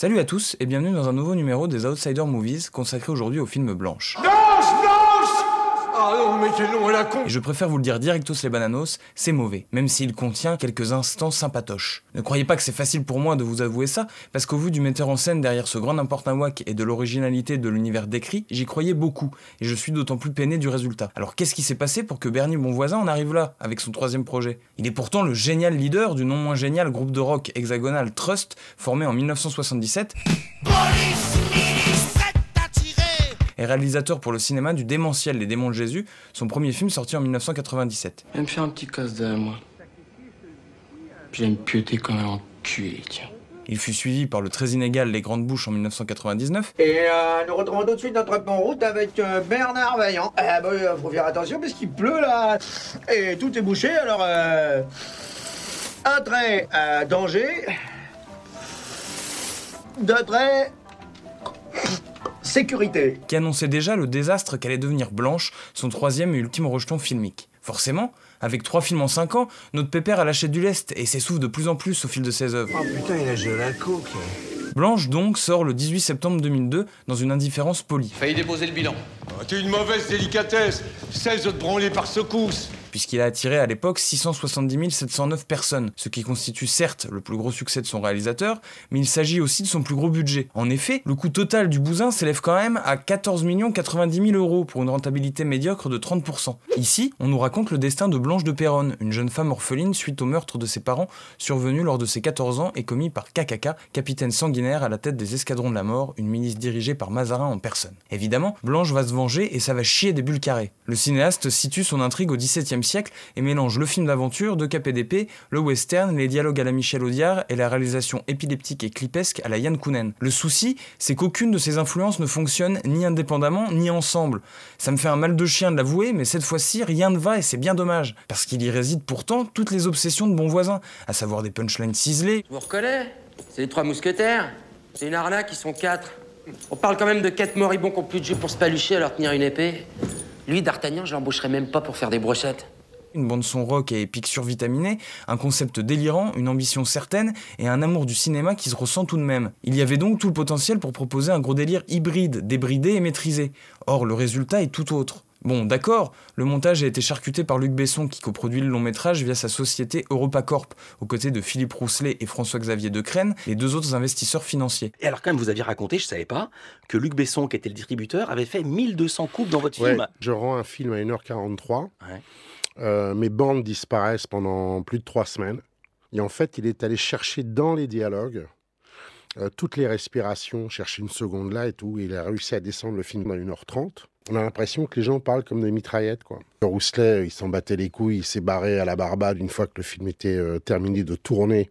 Salut à tous et bienvenue dans un nouveau numéro des Outsider Movies consacré aujourd'hui au film blanche. Ah, oh, et je préfère vous le dire directos les bananos, c'est mauvais, même s'il contient quelques instants sympatoches. Ne croyez pas que c'est facile pour moi de vous avouer ça, parce qu'au vu du metteur en scène derrière ce grand n'importe wack et de l'originalité de l'univers décrit, j'y croyais beaucoup, et je suis d'autant plus peiné du résultat. Alors qu'est-ce qui s'est passé pour que Bernie Bonvoisin en arrive là, avec son troisième projet Il est pourtant le génial leader du non moins génial groupe de rock hexagonal Trust, formé en 1977 et réalisateur pour le cinéma du démentiel Les Démons de Jésus, son premier film sorti en 1997. Je me faire un petit casse de moi. J'aime quand comme un enculé, tiens. Il fut suivi par le très inégal Les Grandes Bouches en 1999. Et euh, nous retrouvons tout de suite notre bon route avec euh, Bernard Vaillant. Eh bah, euh, faut faire attention parce qu'il pleut là et tout est bouché. Alors, un trait à danger, deux traits qui annonçait déjà le désastre qu'allait devenir Blanche, son troisième et ultime rejeton filmique. Forcément, avec trois films en cinq ans, notre pépère a lâché du lest et s'essouffle de plus en plus au fil de ses œuvres. Oh putain, il a joué la Blanche donc sort le 18 septembre 2002 dans une indifférence polie. Failli déposer le bilan. tu oh, T'es une mauvaise délicatesse, 16 de branlés par secousse puisqu'il a attiré à l'époque 670 709 personnes, ce qui constitue certes le plus gros succès de son réalisateur, mais il s'agit aussi de son plus gros budget. En effet, le coût total du Bousin s'élève quand même à 14 90 000 euros pour une rentabilité médiocre de 30%. Ici, on nous raconte le destin de Blanche de Péronne, une jeune femme orpheline suite au meurtre de ses parents survenu lors de ses 14 ans et commis par Kakaka, capitaine sanguinaire à la tête des escadrons de la mort, une milice dirigée par Mazarin en personne. Évidemment, Blanche va se venger et ça va chier des bulles carrées. Le cinéaste situe son intrigue au 17 XVIIe siècle et mélange le film d'aventure de KPDP, le western, les dialogues à la Michel Audiard et la réalisation épileptique et clipesque à la Yann Kounen. Le souci, c'est qu'aucune de ces influences ne fonctionne ni indépendamment ni ensemble. Ça me fait un mal de chien de l'avouer, mais cette fois-ci, rien ne va et c'est bien dommage, parce qu'il y réside pourtant toutes les obsessions de bons voisin, à savoir des punchlines ciselées. vous recollez C'est les trois mousquetaires C'est une arnaque, ils sont quatre. On parle quand même de quatre moribonds qui plus de jus pour se palucher leur tenir une épée. Lui, D'Artagnan, je l'embaucherai même pas pour faire des brochettes. Une bande-son rock et épique survitaminée, un concept délirant, une ambition certaine et un amour du cinéma qui se ressent tout de même. Il y avait donc tout le potentiel pour proposer un gros délire hybride, débridé et maîtrisé. Or, le résultat est tout autre. Bon, d'accord, le montage a été charcuté par Luc Besson qui coproduit le long métrage via sa société EuropaCorp, aux côtés de Philippe Rousselet et François-Xavier Decrène, les deux autres investisseurs financiers. Et alors quand même, vous aviez raconté, je savais pas, que Luc Besson, qui était le distributeur, avait fait 1200 coupes dans votre film. Je rends un film à 1h43. Euh, mes bandes disparaissent pendant plus de trois semaines. Et en fait, il est allé chercher dans les dialogues euh, toutes les respirations, chercher une seconde là et tout. il a réussi à descendre le film dans 1h30. On a l'impression que les gens parlent comme des mitraillettes, quoi. Rousselet, euh, il s'en battait les couilles, il s'est barré à la barbade une fois que le film était euh, terminé de tourner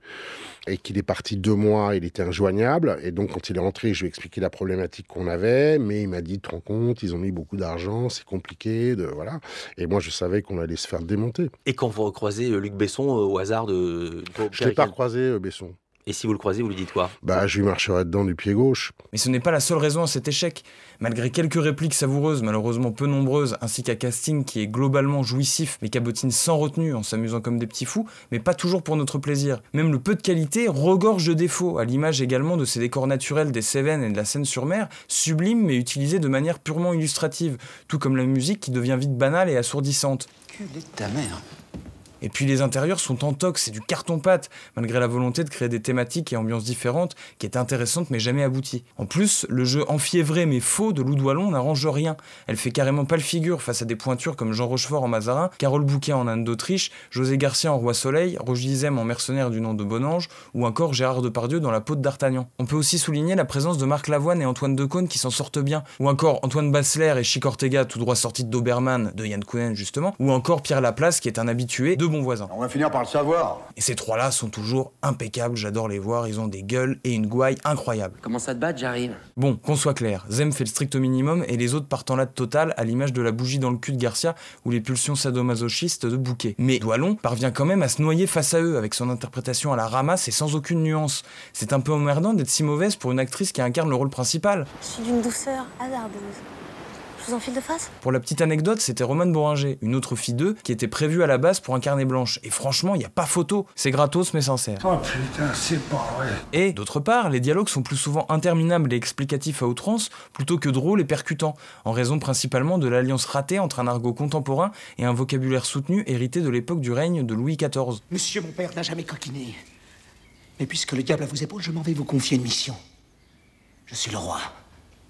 et qu'il est parti deux mois, il était injoignable. Et donc, quand il est rentré, je lui ai expliqué la problématique qu'on avait, mais il m'a dit, te rends compte, ils ont mis beaucoup d'argent, c'est compliqué, de, voilà. Et moi, je savais qu'on allait se faire démonter. Et quand vous recroisez Luc Besson au hasard de... Je ne l'ai pas recroisé, Besson. Et si vous le croisez, vous lui dites quoi Bah, je lui marcherai dedans du pied gauche. Mais ce n'est pas la seule raison à cet échec. Malgré quelques répliques savoureuses, malheureusement peu nombreuses, ainsi qu'un casting qui est globalement jouissif, mais cabotine sans retenue, en s'amusant comme des petits fous, mais pas toujours pour notre plaisir. Même le peu de qualité regorge de défauts, à l'image également de ces décors naturels des Cévennes et de la Seine-sur-Mer, sublimes mais utilisés de manière purement illustrative, tout comme la musique qui devient vite banale et assourdissante. ta mère et puis les intérieurs sont en tox, c'est du carton-pâte, malgré la volonté de créer des thématiques et ambiances différentes qui est intéressante mais jamais aboutie. En plus, le jeu enfiévré mais faux de Lou Doualon n'arrange rien. Elle fait carrément pas le figure face à des pointures comme Jean Rochefort en Mazarin, Carole Bouquet en Anne d'Autriche, José Garcia en Roi Soleil, Roger Izem en Mercenaire du nom de Bonange ou encore Gérard Depardieu dans La peau de d'Artagnan. On peut aussi souligner la présence de Marc Lavoine et Antoine Decaune qui s'en sortent bien, ou encore Antoine Bassler et Chic Ortega tout droit sortis de Doberman de Yann Kounen justement, ou encore Pierre Laplace qui est un habitué de voisin. On va finir par le savoir. Et ces trois-là sont toujours impeccables, j'adore les voir, ils ont des gueules et une gouaille incroyable. Comment ça te bat, j'arrive Bon, qu'on soit clair, Zem fait le strict minimum et les autres partent en latte totale à l'image de la bougie dans le cul de Garcia ou les pulsions sadomasochistes de Bouquet. Mais Doilon parvient quand même à se noyer face à eux avec son interprétation à la ramasse et sans aucune nuance. C'est un peu emmerdant d'être si mauvaise pour une actrice qui incarne le rôle principal. Je suis d'une douceur hasardeuse de face Pour la petite anecdote, c'était Romane Boringer, une autre fille d'eux, qui était prévue à la base pour un carnet Blanche. Et franchement, il n'y a pas photo. C'est gratos mais sincère. Oh putain, c'est pas vrai. Et d'autre part, les dialogues sont plus souvent interminables et explicatifs à outrance plutôt que drôles et percutants, en raison principalement de l'alliance ratée entre un argot contemporain et un vocabulaire soutenu hérité de l'époque du règne de Louis XIV. Monsieur mon père n'a jamais coquiné. Mais puisque le diable a vos épaules, je m'en vais vous confier une mission. Je suis le roi,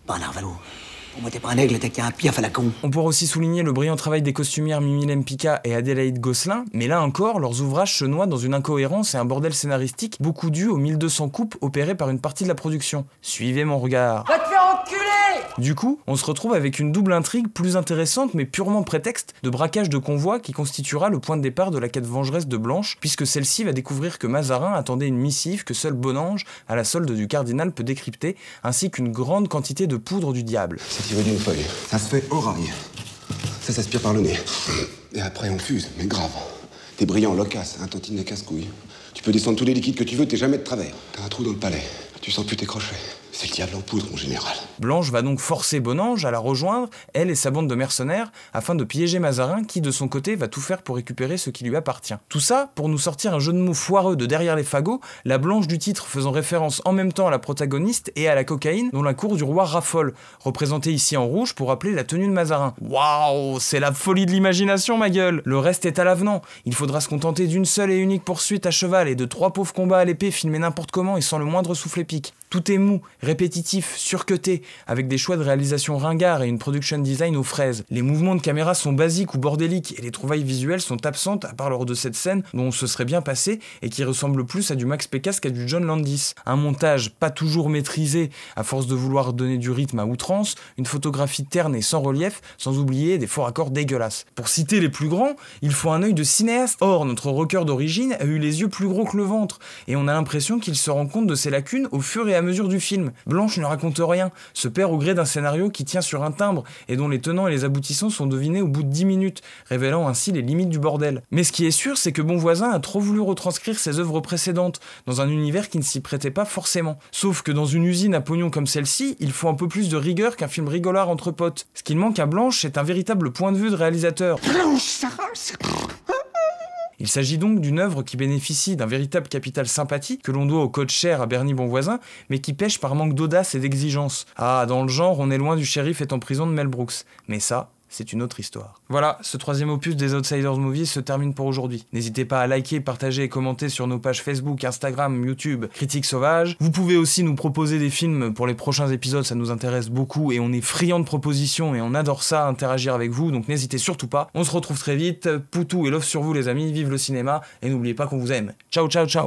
Bernard on pas un aigle, un piaf à la con. On pourrait aussi souligner le brillant travail des costumières Mimi Lempika et Adélaïde Gosselin, mais là encore, leurs ouvrages se noient dans une incohérence et un bordel scénaristique beaucoup dû aux 1200 coupes opérées par une partie de la production. Suivez mon regard. Du coup, on se retrouve avec une double intrigue plus intéressante mais purement prétexte de braquage de convoi qui constituera le point de départ de la quête vengeresse de Blanche puisque celle-ci va découvrir que Mazarin attendait une missive que seul Bonange, à la solde du cardinal, peut décrypter ainsi qu'une grande quantité de poudre du diable. C'est tiré d'une feuille. Ça se fait rail. Ça s'aspire par le nez. Et après on fuse, mais grave. T'es brillant, loquace, un de casse-couille. Tu peux descendre tous les liquides que tu veux, t'es jamais de travers. T'as un trou dans le palais. Tu sens plus tes crochets. C'est le diable en poudre, mon général. Blanche va donc forcer Bonange à la rejoindre, elle et sa bande de mercenaires, afin de piéger Mazarin, qui de son côté va tout faire pour récupérer ce qui lui appartient. Tout ça pour nous sortir un jeu de mots foireux de derrière les fagots, la Blanche du titre faisant référence en même temps à la protagoniste et à la cocaïne, dont la cour du roi raffole, représentée ici en rouge pour rappeler la tenue de Mazarin. Waouh, c'est la folie de l'imagination, ma gueule Le reste est à l'avenant. Il faudra se contenter d'une seule et unique poursuite à cheval et de trois pauvres combats à l'épée filmés n'importe comment et sans le moindre souffle épique. Tout est mou, répétitif, surcuté, avec des choix de réalisation ringard et une production design aux fraises. Les mouvements de caméra sont basiques ou bordéliques et les trouvailles visuelles sont absentes à part lors de cette scène dont on se serait bien passé et qui ressemble plus à du Max Pécasse qu'à du John Landis. Un montage pas toujours maîtrisé à force de vouloir donner du rythme à outrance, une photographie terne et sans relief, sans oublier des faux raccords dégueulasses. Pour citer les plus grands, il faut un œil de cinéaste. Or, notre rocker d'origine a eu les yeux plus gros que le ventre et on a l'impression qu'il se rend compte de ses lacunes au fur et à à mesure du film. Blanche ne raconte rien, se perd au gré d'un scénario qui tient sur un timbre et dont les tenants et les aboutissants sont devinés au bout de 10 minutes, révélant ainsi les limites du bordel. Mais ce qui est sûr, c'est que Bon Voisin a trop voulu retranscrire ses œuvres précédentes, dans un univers qui ne s'y prêtait pas forcément. Sauf que dans une usine à pognon comme celle-ci, il faut un peu plus de rigueur qu'un film rigolard entre potes. Ce qu'il manque à Blanche, c'est un véritable point de vue de réalisateur. Blanche, ça il s'agit donc d'une œuvre qui bénéficie d'un véritable capital sympathique que l'on doit au code cher à Bernie Bonvoisin, mais qui pêche par manque d'audace et d'exigence. Ah, dans le genre, on est loin du shérif est en prison de Mel Brooks. Mais ça, c'est une autre histoire. Voilà, ce troisième opus des Outsiders Movies se termine pour aujourd'hui. N'hésitez pas à liker, partager et commenter sur nos pages Facebook, Instagram, YouTube, Critique Sauvage. Vous pouvez aussi nous proposer des films pour les prochains épisodes, ça nous intéresse beaucoup et on est friand de propositions et on adore ça, interagir avec vous, donc n'hésitez surtout pas. On se retrouve très vite, Poutou et love sur vous les amis, vive le cinéma et n'oubliez pas qu'on vous aime. Ciao ciao ciao